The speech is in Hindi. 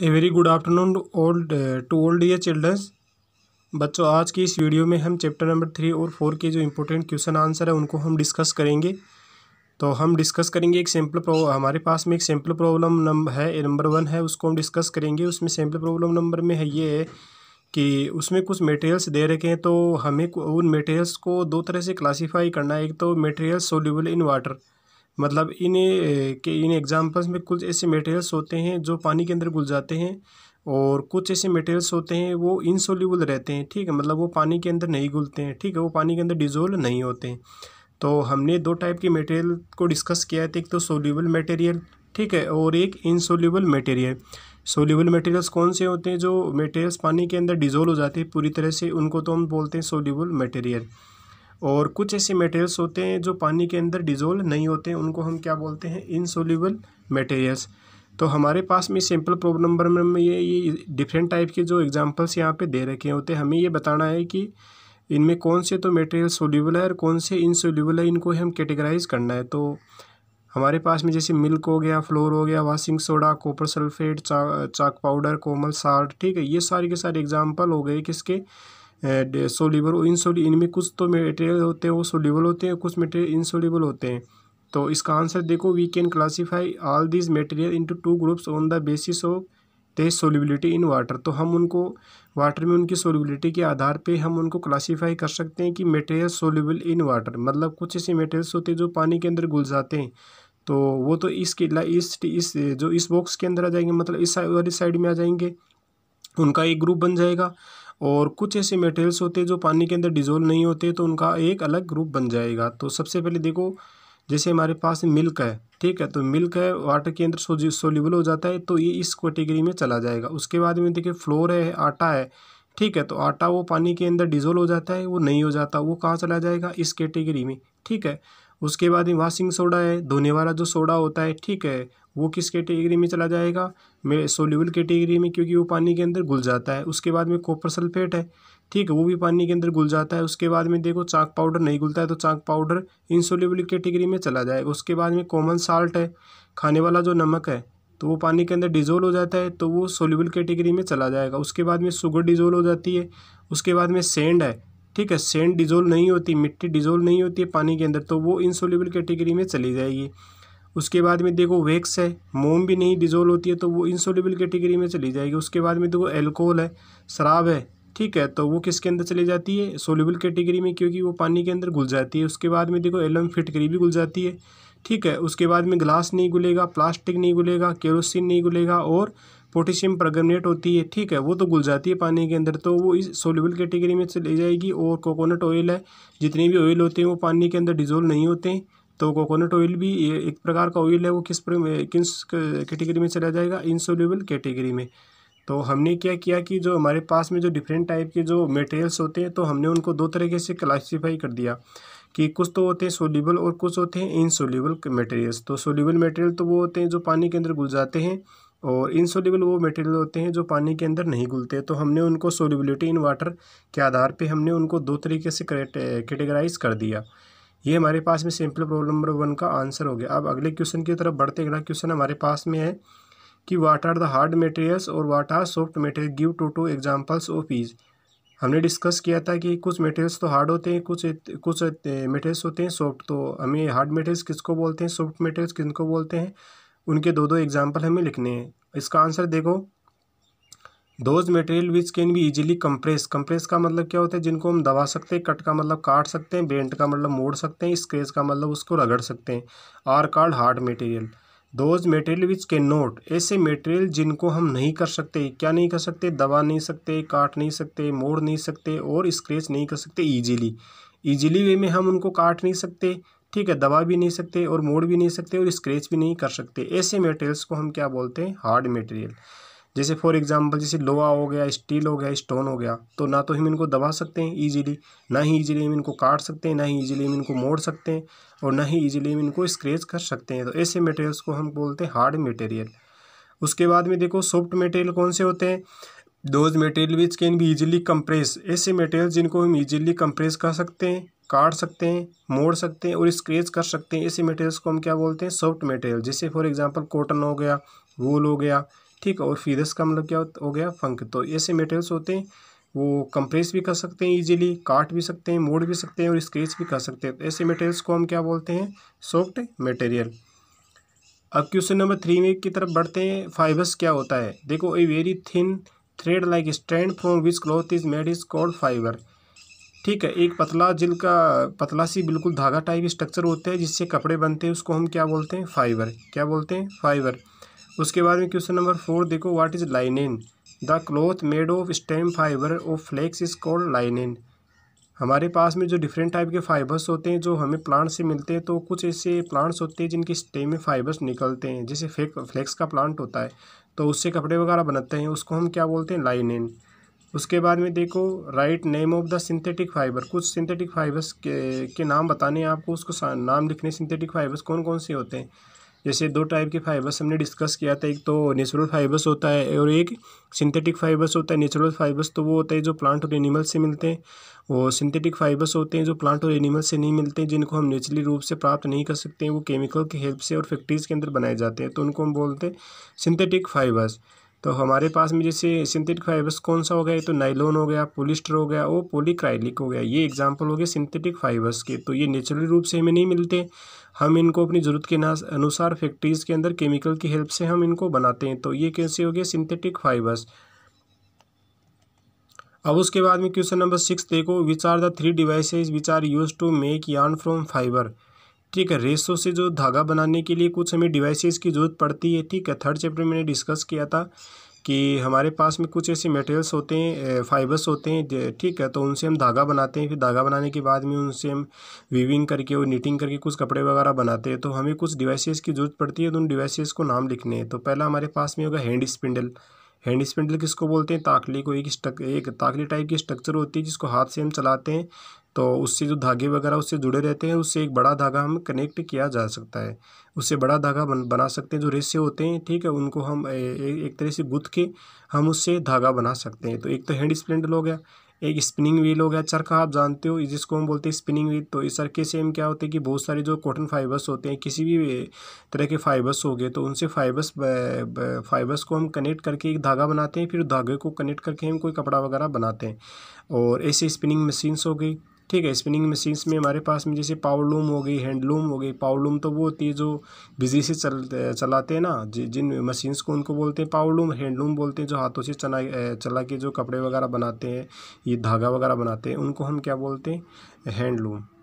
A very good afternoon old to old year childrens बच्चों आज की इस वीडियो में हम चैप्टर नंबर थ्री और फोर के जो इम्पोर्टेंट क्वेश्चन आंसर है उनको हम डिस्कस करेंगे तो हम डिस्कस करेंगे एक सैम्पल हमारे पास में एक सैम्पल प्रॉब्लम नंबर है नंबर वन है उसको हम डिस्कस करेंगे उसमें सैम्पल प्रॉब्लम नंबर में है ये है कि उसमें कुछ मटेरियल्स दे रखे हैं तो हमें उन मटेरियल्स को दो तरह से क्लासीफाई करना है एक तो मटेरियल सोल्यूबल इन वाटर मतलब इन के इन एग्ज़ाम्पल्स में कुछ ऐसे मटेरियल्स होते हैं जो पानी के अंदर घुल जाते हैं और कुछ ऐसे मटेरियल्स होते हैं वो इनसोल्यूबल रहते हैं ठीक है मतलब वो पानी के अंदर नहीं घुलते हैं ठीक है वो पानी के अंदर डिजोल्व नहीं होते हैं तो हमने दो टाइप के मटेरियल को डिस्कस किया है एक तो सोल्यूबल मटेरियल ठीक है और एक इनसोल्यूबल मटेरियल सोल्यूबल मटेरियल्स कौन से होते हैं जो मटेरियल्स पानी के अंदर डिजोल्व हो जाते हैं पूरी तरह से उनको तो हम बोलते हैं सोल्यूबल मटेरियल और कुछ ऐसे मटेरियल्स होते हैं जो पानी के अंदर डिज़ोल्व नहीं होते उनको हम क्या बोलते हैं इनसोल्यूबल मटेरियल्स तो हमारे पास में सिंपल प्रॉब्लम नंबर में ये ये डिफरेंट टाइप के जो एग्जांपल्स यहाँ पे दे रखे होते हैं हमें ये बताना है कि इनमें कौन से तो मटेरियल सोल्यूबल है और कौन से इनसोल्यूबल है इनको हम कैटेगराइज करना है तो हमारे पास में जैसे मिल्क हो गया फ्लोर हो गया वाशिंग सोडा कॉपर सल्फेट चा, चाक पाउडर कोमल साल्ट ठीक है ये सारे के सारे एग्जाम्पल हो गए किसके सोलिबल और इनसोली इनमें कुछ तो मटेरियल होते हैं वो सोलिबल होते हैं कुछ मटेरियल इनसोलिबल होते हैं तो इसका आंसर देखो we can classify all this material into two groups on the basis of the solubility in water तो हम उनको वाटर में उनकी सोलिबिलिटी के आधार पे हम उनको क्लासीफाई कर सकते हैं कि मटेरियल सोलिबल इन वाटर मतलब कुछ ऐसे मटेरियल्स होते हैं जो पानी के अंदर घुल जाते हैं तो वो तो इसके इस इस जो इस बॉक्स के अंदर आ जाएंगे मतलब इस वाली साइड में आ जाएंगे उनका एक ग्रुप बन जाएगा और कुछ ऐसे मटेरियल्स होते हैं जो पानी के अंदर डिजोल्व नहीं होते तो उनका एक अलग ग्रुप बन जाएगा तो सबसे पहले देखो जैसे हमारे पास मिल्क है ठीक है तो मिल्क है वाटर के अंदर सोल्यूबल हो जाता है तो ये इस कैटेगरी में चला जाएगा उसके बाद में देखिए फ्लोर है आटा है ठीक है तो आटा वो पानी के अंदर डिजोल्व हो जाता है वो नहीं हो जाता वो कहाँ चला जाएगा इस कैटेगरी में ठीक है उसके बाद में वाशिंग सोडा है धोने वाला जो सोडा होता है ठीक है वो किस कैटेगरी में चला जाएगा मे सोल्यूबल कैटेगरी में क्योंकि वो पानी के अंदर घुल जाता है उसके बाद में कॉपर सल्फेट है ठीक है वो भी पानी के अंदर घुल जाता है उसके बाद में देखो चाक पाउडर नहीं घुलता है तो चाक पाउडर इनसोल्यूबल कैटेगरी में चला जाएगा उसके बाद में कॉमन साल्ट है खाने वाला जो नमक है तो वो पानी के अंदर डिजोल्व हो जाता है तो वो सोल्यूबल कैटेगरी में चला जाएगा उसके बाद में शुगर डिजोल्व हो जाती है उसके बाद में सेंड है ठीक है सेंड डिजोल्व नहीं होती मिट्टी डिजोल्व नहीं होती है पानी के अंदर तो वो इनसोल्यूबल कैटेगरी में चली जाएगी उसके बाद में देखो वैक्स है मोम भी नहीं डिजोल्व होती है तो वो इंसोलिबल कैटेगरी में चली जाएगी उसके बाद में देखो एल्कोहल है शराब है ठीक है तो वो किसके अंदर चली जाती है सोलिबल कैटेगरी में क्योंकि वो पानी के अंदर घुल जाती है उसके बाद में देखो एलम फिटकरी भी घुल जाती है ठीक है उसके बाद में ग्लास नहीं घुलेगा प्लास्टिक नहीं घुलेगा केरोसिन नहीं घुलेगा और पोटेशियम परगनेट होती है ठीक है वो तो घुल जाती है पानी के अंदर तो वो इस सोलिबल कैटेगरी में चली जाएगी और कोकोनट ऑयल है जितने भी ऑयल होते हैं वो पानी के अंदर डिजोल्व नहीं होते हैं तो कोकोनट ऑयल भी एक प्रकार का ऑयल है वो किस किस कैटेगरी में चला जाएगा इंसोल्यूबल कैटेगरी में तो हमने क्या किया कि जो हमारे पास में जो डिफरेंट टाइप के जो मटेरियल्स होते हैं तो हमने उनको दो तरीके से क्लासीफाई कर दिया कि कुछ तो होते हैं सोल्यूबल और कुछ होते हैं इनसोल्यूबल मटेरियल्स तो सोल्यूबल मटेरियल तो वो होते हैं जो पानी के अंदर घुल जाते हैं और इनसोल्यूबल वो मटेरियल होते हैं जो पानी के अंदर नहीं घुलते तो हमने उनको सोल्यूबिलिटी इन वाटर के आधार पर हमने उनको दो तरीके से कैटेगराइज कर दिया ये हमारे पास में सिंपल प्रॉब्लम नंबर वन का आंसर हो गया अब अगले क्वेश्चन की तरफ बढ़ते अगला क्वेश्चन हमारे पास में है कि what are the hard materials और what are soft material give two two examples of each हमने डिस्कस किया था कि कुछ मटेरियल्स तो हार्ड होते हैं कुछ कुछ मटेरियल्स होते हैं सॉफ्ट तो हमें हार्ड मटेरियल्स किसको बोलते हैं सॉफ्ट मटेरियल्स किनको बोलते हैं उनके दो दो एग्जाम्पल हमें लिखने हैं इसका आंसर देखो those material which can be easily compress compress का मतलब क्या होता है जिनको हम दबा सकते हैं कट का मतलब काट सकते हैं बेंट का मतलब मोड़ सकते हैं स्क्रेच का मतलब उसको रगड़ सकते हैं are called hard material those material which can not ऐसे मटेरियल जिनको हम नहीं कर सकते क्या नहीं कर सकते दबा नहीं सकते काट नहीं सकते मोड़ नहीं सकते और स्क्रेच नहीं कर सकते ईजिली ईजिली वे में हम उनको काट नहीं सकते ठीक है दबा भी नहीं सकते और मोड़ भी नहीं सकते और स्क्रेच भी नहीं कर सकते ऐसे मटेरियल्स को हम क्या बोलते हैं हार्ड मटेरियल जैसे फॉर एग्जांपल जैसे लोहा हो गया स्टील हो गया स्टोन हो गया तो ना तो हम इनको दबा सकते हैं इजीली ना ही इजीली हम इनको काट सकते हैं ना ही इजीली हम इनको मोड़ सकते हैं और ना ही इजीली हम इनको स्क्रेच कर सकते हैं तो ऐसे मटेरियल्स को हम बोलते हैं हार्ड मटेरियल उसके बाद में देखो सॉफ्ट मटेरियल कौन से होते हैं those material which can be easily compress ऐसे मटेरियल जिनको हम इजीली कंप्रेस कर सकते हैं काट सकते हैं मोड़ सकते हैं और स्क्रेच कर सकते हैं ऐसे मटेरियल्स को हम क्या बोलते हैं सॉफ्ट मटेरियल जैसे फॉर एग्जांपल कॉटन हो गया वूल हो गया ठीक है और फीदस का मतलब क्या हो गया फंक तो ऐसे मेटेरियल्स होते हैं वो कंप्रेस भी कर सकते हैं इजीली काट भी सकते हैं मोड़ भी सकते हैं और स्क्रेच भी कर सकते हैं तो ऐसे मटेरियल्स को हम क्या बोलते हैं सॉफ्ट मटेरियल अब क्वेश्चन नंबर थ्री में की तरफ बढ़ते हैं फाइबर्स क्या होता है देखो a very thin thread like strand from which cloth is made is called fibre ठीक है एक पतला जिल का पतला सी बिल्कुल धागा टाइप स्ट्रक्चर होता है जिससे कपड़े बनते हैं उसको हम क्या बोलते हैं फाइबर क्या बोलते हैं फाइबर उसके बाद में क्वेश्चन नंबर फोर देखो what is linen the cloth made of stem fibre of flax is called linen हमारे पास में जो डिफरेंट टाइप के फाइबर्स होते हैं जो हमें प्लांट से मिलते हैं तो कुछ ऐसे प्लांट्स होते हैं जिनके स्टेम में फाइबर्स निकलते हैं जैसे फेक फ्लेक्स का प्लांट होता है तो उससे कपड़े वगैरह बनते हैं उसको हम क्या बोलते हैं लाइनिन उसके बाद में देखो write name of the synthetic fibre कुछ सिंथेटिक फाइबर्स के, के नाम बताने हैं आपको उसको नाम लिखने सिंथेटिक फाइबर्स कौन कौन से होते हैं जैसे दो टाइप के फाइबर्स हमने डिस्कस किया था एक तो नेचुरल फाइबर्स होता है और एक सिंथेटिक फाइबर्स होता है नेचुरल फाइबर्स तो वो होता है जो प्लांट और एनिमल से मिलते हैं और सिंथेटिक फाइबर्स होते हैं जो प्लांट और एनिमल से नहीं मिलते जिनको हम नेचुरली रूप से प्राप्त नहीं कर सकते हैं वो केमिकल की हेल्प से और फैक्ट्रीज़ के अंदर बनाए जाते हैं तो उनको हम बोलते हैं सिंथेटिक फाइबर्स तो हमारे पास में जैसे सिंथेटिक फाइबर्स कौन सा हो गया तो नाइलोन हो गया पोलिस्टर हो गया और पोलिक्राइलिक हो गया ये एग्जाम्पल हो गए सिंथेटिक फाइबर्स के तो ये नेचुरल रूप से हमें नहीं मिलते हम इनको अपनी ज़रूरत के अनुसार फैक्ट्रीज़ के अंदर केमिकल की हेल्प से हम इनको बनाते हैं तो ये कैसे हो गए सिंथेटिक फाइबर्स अब उसके बाद में क्वेश्चन नंबर सिक्स देखो which are the three devices which are use to make yarn from fibre ठीक है रेसो से जो धागा बनाने के लिए कुछ हमें डिवाइसेस की ज़रूरत पड़ती है ठीक है थर्ड चैप्टर में मैंने डिस्कस किया था कि हमारे पास में कुछ ऐसे मटेरियल्स होते हैं फाइबर्स होते हैं ठीक है तो उनसे हम धागा बनाते हैं फिर धागा बनाने के बाद में उनसे हम वीविंग करके और नीटिंग करके कुछ कपड़े वगैरह बनाते हैं तो हमें कुछ डिवाइसेस की ज़रूरत पड़ती है तो उन डिवाइसेस को नाम लिखने हैं तो पहला हमारे पास में होगा हैंड स्पिंडल हैंड स्पिंडल किसको बोलते हैं ताकली को एक स्ट्रक एक ताकली टाइप की स्ट्रक्चर होती है जिसको हाथ से हम चलाते हैं तो उससे जो धागे वगैरह उससे जुड़े रहते हैं उससे एक बड़ा धागा हम कनेक्ट किया जा सकता है उससे बड़ा धागा बन बना सकते हैं जो रेसे होते हैं ठीक है उनको हम ए, ए, एक तरह से गुथ के हम उससे धागा बना सकते हैं तो एक तो हैंड स्प्लेंडल हो गया एक स्पिनिंग व्हील हो गया चरखा आप जानते हो जिसको हम बोलते हैं स्पिनिंग व्हील तो इस चरखे से हम क्या होते हैं कि बहुत सारे जो कॉटन फाइबर्स होते हैं किसी भी तरह के फाइबर्स हो गए तो उनसे फाइबर्स फाइबर्स को हम कनेक्ट करके एक धागा बनाते हैं फिर धागे को कनेक्ट करके हम कोई कपड़ा वगैरह बनाते हैं और ऐसे स्पिनिंग मशीन्स हो गई ठीक है स्पिनिंग मशीन्स में हमारे पास में जैसे पावरलूम हो गई हैंडलूम हो गई पावरलूम तो वो होती है जो बिजली से चल चलाते हैं ना जि, जिन मशीन्स को उनको बोलते हैं पावरलूम हैंडलूम बोलते हैं जो हाथों से चला चला के जो कपड़े वगैरह बनाते हैं ये धागा वगैरह बनाते हैं उनको हम क्या बोलते हैं हैंडलूम